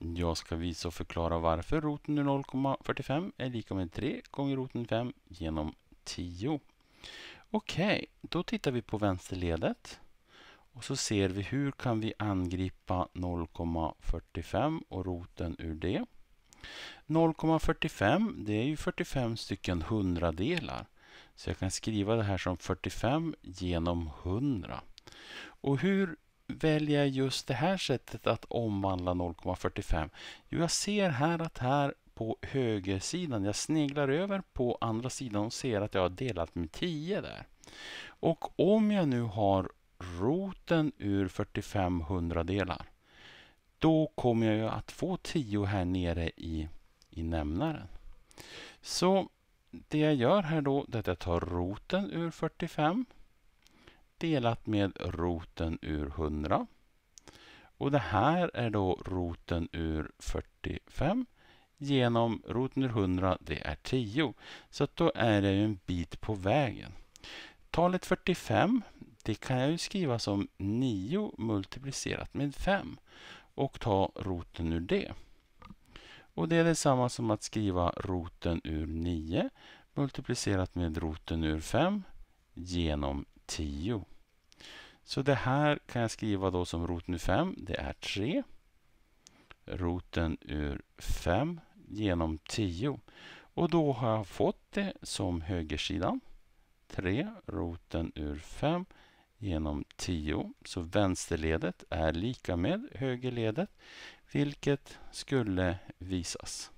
Jag ska visa och förklara varför roten ur 0,45 är lika med 3 gånger roten 5 genom 10. Okej, okay, då tittar vi på vänsterledet. Och så ser vi hur kan vi angripa 0,45 och roten ur det. 0,45 det är ju 45 stycken hundradelar. Så jag kan skriva det här som 45 genom 100. Och hur väljer jag just det här sättet att omvandla 0,45? Jo, jag ser här att här på högersidan, jag sneglar över på andra sidan och ser att jag har delat med 10 där. Och om jag nu har roten ur 45 hundradelar, då kommer jag ju att få 10 här nere i, i nämnaren. Så det jag gör här då, är att jag tar roten ur 45 delat med roten ur 100. Och det här är då roten ur 45 genom roten ur 100, det är 10. Så då är det ju en bit på vägen. Talet 45, det kan jag ju skriva som 9 multiplicerat med 5 och ta roten ur det. Och det är detsamma som att skriva roten ur 9 multiplicerat med roten ur 5 genom 10. Så det här kan jag skriva då som roten ur 5. Det är 3. Roten ur 5 genom 10. Och då har jag fått det som högersidan. 3 roten ur 5 genom 10. Så vänsterledet är lika med högerledet, vilket skulle visas.